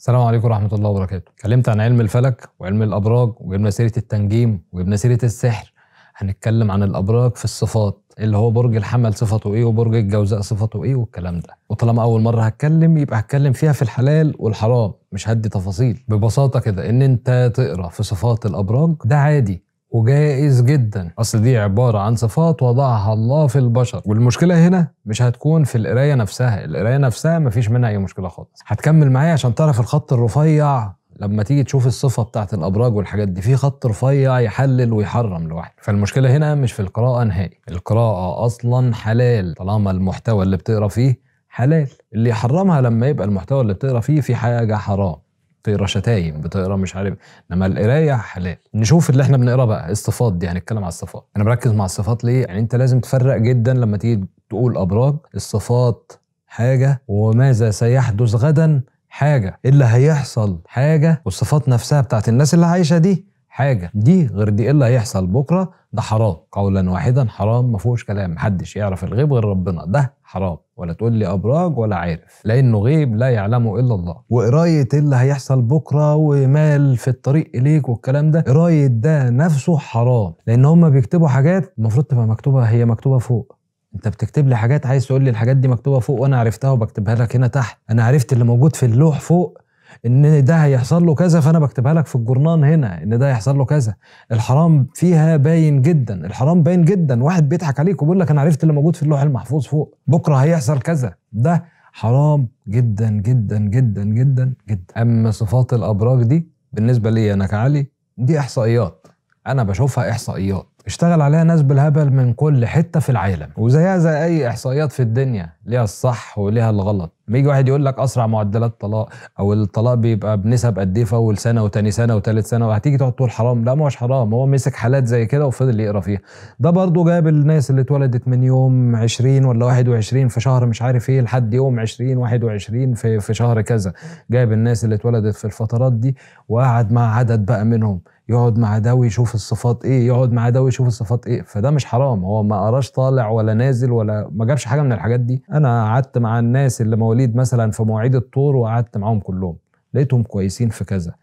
السلام عليكم ورحمة الله وبركاته. اتكلمت عن علم الفلك وعلم الأبراج وجبنا سيرة التنجيم وجبنا سيرة السحر. هنتكلم عن الأبراج في الصفات اللي هو برج الحمل صفته إيه وبرج الجوزاء صفته إيه والكلام ده. وطالما أول مرة هتكلم يبقى هتكلم فيها في الحلال والحرام مش هدي تفاصيل. ببساطة كده إن أنت تقرأ في صفات الأبراج ده عادي وجائز جدا اصل دي عباره عن صفات وضعها الله في البشر والمشكله هنا مش هتكون في القرايه نفسها القرايه نفسها مفيش منها اي مشكله خالص هتكمل معايا عشان تعرف الخط الرفيع لما تيجي تشوف الصفة بتاعة الأبراج والحاجات دي في خط رفيع يحلل ويحرم لوحده فالمشكلة هنا مش في القراءة نهائي القراءة أصلا حلال طالما المحتوى اللي بتقرا فيه حلال اللي يحرمها لما يبقى المحتوى اللي بتقرا فيه في حاجة حرام بتقرا شتايم بتقرا مش عارف انما القرايه حلال نشوف اللي احنا بنقرا بقى الصفات دي هنتكلم على الصفات انا بركز مع الصفات ليه يعني انت لازم تفرق جدا لما تيجي تقول ابراج الصفات حاجه وماذا سيحدث غدا حاجه إيه اللي هيحصل حاجه والصفات نفسها بتاعت الناس اللي عايشه دي حاجه دي غير دي ايه اللي هيحصل بكره ده حرام قولا واحدا حرام ما فيهوش كلام محدش يعرف الغيب غير ربنا ده حرام ولا تقول لي ابراج ولا عارف لانه غيب لا يعلمه الا الله وقرايه إيه اللي هيحصل بكره ومال في الطريق اليك والكلام ده قرايه ده نفسه حرام لان هم بيكتبوا حاجات المفروض تبقى مكتوبه هي مكتوبه فوق انت بتكتب لي حاجات عايز تقول لي الحاجات دي مكتوبه فوق وانا عرفتها وبكتبها لك هنا تحت انا عرفت اللي موجود في اللوح فوق ان ده هيحصل له كذا فانا بكتبها لك في الجرنان هنا ان ده هيحصل له كذا الحرام فيها باين جدا الحرام باين جدا واحد بيضحك عليك وبيقول لك انا عرفت اللي موجود في اللوح المحفوظ فوق بكره هيحصل كذا ده حرام جدا جدا جدا جدا جدا اما صفات الابراج دي بالنسبه لي انا كعلي دي احصائيات انا بشوفها احصائيات اشتغل عليها ناس بالهبل من كل حته في العالم وزيها زي اي احصائيات في الدنيا ليها الصح وليها الغلط ما يجي واحد يقول لك اسرع معدلات طلاق او الطلاق بيبقى بنسب قد ايه في اول سنه وثاني سنه وثالث سنه وهتيجي تقعد تقول حرام لا ما هوش حرام هو مسك حالات زي كده وفضل يقرا فيها ده برضه جاب الناس اللي اتولدت من يوم 20 ولا 21 في شهر مش عارف ايه لحد يوم 20 21 في في شهر كذا جاب الناس اللي اتولدت في الفترات دي وقعد مع عدد بقى منهم يقعد مع ده ويشوف الصفات ايه يقعد مع ده ويشوف الصفات ايه فده مش حرام هو ما قراش طالع ولا نازل ولا ما جابش حاجه من الحاجات دي انا قعدت مع الناس اللي مولود مواليد مثلا في مواعيد الطور وقعدت معاهم كلهم لقيتهم كويسين في كذا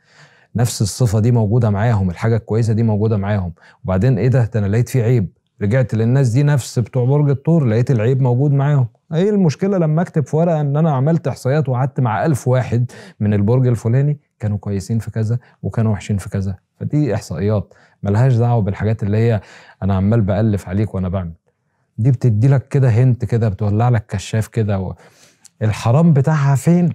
نفس الصفه دي موجوده معاهم الحاجه الكويسه دي موجوده معاهم وبعدين ايه ده ده انا لقيت فيه عيب رجعت للناس دي نفس بتوع برج الطور لقيت العيب موجود معاهم ايه المشكله لما اكتب في ورقه ان انا عملت احصائيات وقعدت مع ألف واحد من البرج الفلاني كانوا كويسين في كذا وكانوا وحشين في كذا فدي احصائيات ملهاش دعوه بالحاجات اللي هي انا عمال بالف عليك وانا بعمل دي بتدي لك كده هنت كده بتولع لك كشاف كده و... الحرام بتاعها فين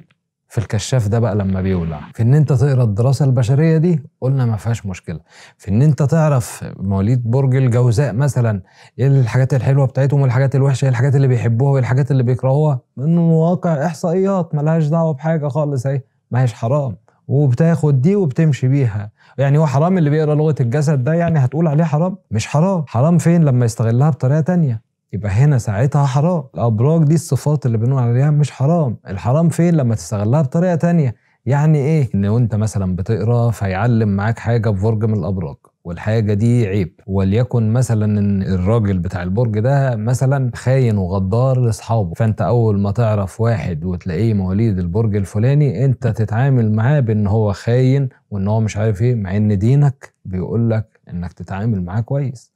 في الكشاف ده بقى لما بيولع في ان انت تقرا الدراسه البشريه دي قلنا ما فيهاش مشكله في ان انت تعرف مواليد برج الجوزاء مثلا ايه الحاجات الحلوه بتاعتهم والحاجات الوحشه ايه الحاجات اللي بيحبوها وايه الحاجات اللي بيكرهوها من واقع احصائيات ملهاش دعوه بحاجه خالص اهي ما هيش حرام وبتاخد دي وبتمشي بيها يعني هو حرام اللي بيقرا لغه الجسد ده يعني هتقول عليه حرام مش حرام حرام فين لما يستغلها بطريقه تانية يبقى هنا ساعتها حرام الابراج دي الصفات اللي بنقول عليها مش حرام الحرام فين لما تستغلها بطريقه تانية يعني ايه ان انت مثلا بتقرا فيعلم معاك حاجه في برج من الابراج والحاجة دي عيب وليكن مثلا ان الراجل بتاع البرج ده مثلا خاين وغدار لاصحابه فانت اول ما تعرف واحد وتلاقيه مواليد البرج الفلاني انت تتعامل معاه بان هو خاين وان هو مش عارف ايه مع ان دينك بيقول لك انك تتعامل معاه كويس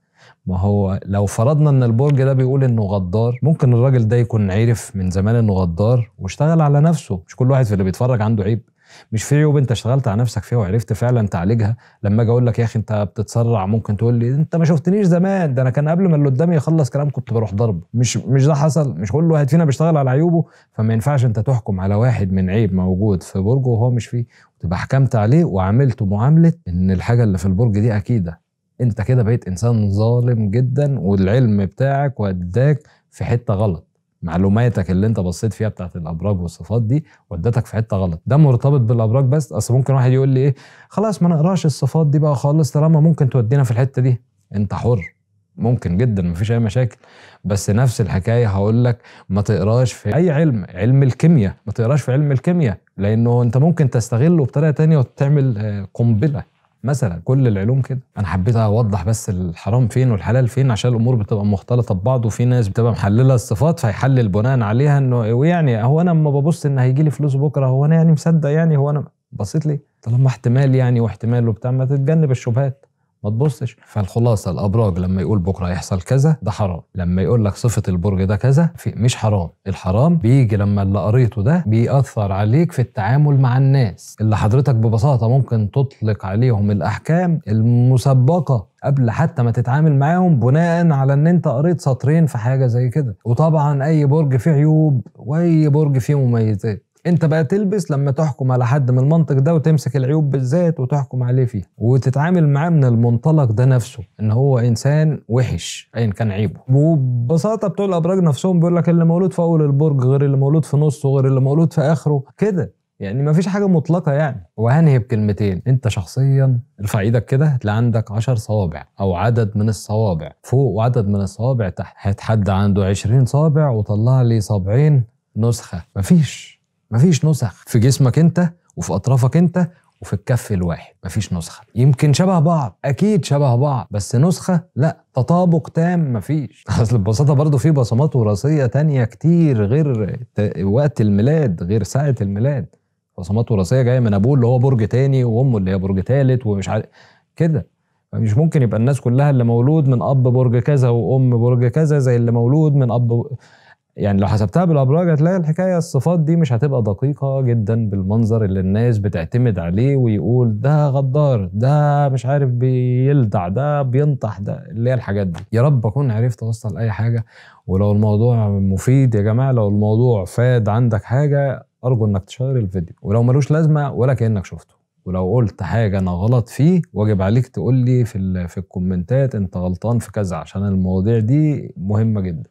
ما هو لو فرضنا ان البرج ده بيقول انه غدار ممكن الراجل ده يكون عرف من زمان انه غدار واشتغل على نفسه مش كل واحد في اللي بيتفرج عنده عيب مش في عيوب انت اشتغلت على نفسك فيها وعرفت فعلا تعالجها لما اجي اقول لك يا اخي انت بتتسرع ممكن تقول لي انت ما شفتنيش زمان ده انا كان قبل ما اللي قدامي يخلص كلام كنت بروح ضرب مش مش ده حصل مش كل واحد فينا بيشتغل على عيوبه فما ينفعش انت تحكم على واحد من عيب موجود في برجه وهو مش فيه وتبقى حكمت عليه وعاملته معامله ان الحاجه اللي في البرج دي اكيده انت كده بقيت انسان ظالم جدا والعلم بتاعك وداك في حته غلط معلوماتك اللي انت بصيت فيها بتاعت الابراج والصفات دي ودتك في حته غلط ده مرتبط بالابراج بس اصل ممكن واحد يقول لي ايه خلاص ما نقراش الصفات دي بقى خالص طالما ممكن تودينا في الحته دي انت حر ممكن جدا مفيش اي مشاكل بس نفس الحكايه هقول لك ما تقراش في اي علم علم الكيمياء ما تقراش في علم الكيمياء لانه انت ممكن تستغله بطريقه تانية وتعمل آه، قنبله مثلا كل العلوم كده انا حبيت اوضح بس الحرام فين والحلال فين عشان الامور بتبقى مختلطه ببعض وفي ناس بتبقى محلله الصفات فيحلل بناء عليها انه ويعني هو انا لما ببص ان هيجي لي فلوس بكره هو انا يعني مصدق يعني هو انا بصيت ليه طالما احتمال يعني واحتمال وبتاع ما تتجنب الشبهات ما تبصش فالخلاصه الابراج لما يقول بكره هيحصل كذا ده حرام لما يقول لك صفه البرج ده كذا في مش حرام الحرام بيجي لما اللي قريته ده بيأثر عليك في التعامل مع الناس اللي حضرتك ببساطه ممكن تطلق عليهم الاحكام المسبقه قبل حتى ما تتعامل معاهم بناء على ان انت قريت سطرين في حاجه زي كده وطبعا اي برج فيه عيوب واي برج فيه مميزات انت بقى تلبس لما تحكم على حد من المنطق ده وتمسك العيوب بالذات وتحكم عليه فيها وتتعامل معاه من المنطلق ده نفسه ان هو انسان وحش ايا كان عيبه وببساطه بتوع الابراج نفسهم بيقول لك اللي مولود في اول البرج غير اللي مولود في نصه غير اللي مولود في اخره كده يعني ما فيش حاجه مطلقه يعني وهنهي بكلمتين انت شخصيا ارفع ايدك كده هتلاقي عندك 10 صوابع او عدد من الصوابع فوق وعدد من الصوابع تحت هات حد عنده 20 صابع وطلع لي صابعين نسخه مفيش مفيش نسخ في جسمك انت وفي اطرافك انت وفي الكف الواحد مفيش نسخه يمكن شبه بعض اكيد شبه بعض بس نسخه لا تطابق تام مفيش اصل ببساطه برضه في بصمات وراثيه تانية كتير غير وقت الميلاد غير ساعه الميلاد بصمات وراثيه جايه من ابوه اللي هو برج تاني وامه اللي هي برج تالت ومش عارف كده مش ممكن يبقى الناس كلها اللي مولود من اب برج كذا وام برج كذا زي اللي مولود من اب يعني لو حسبتها بالابراج هتلاقي الحكايه الصفات دي مش هتبقى دقيقه جدا بالمنظر اللي الناس بتعتمد عليه ويقول ده غدار ده مش عارف بيلدع ده بينطح ده اللي هي الحاجات دي يا رب اكون عرفت اوصل اي حاجه ولو الموضوع مفيد يا جماعه لو الموضوع فاد عندك حاجه ارجو انك تشير الفيديو ولو ملوش لازمه ولا كانك شفته ولو قلت حاجة أنا غلط فيه واجب عليك تقول لي في, في الكومنتات أنت غلطان في كذا عشان المواضيع دي مهمة جدا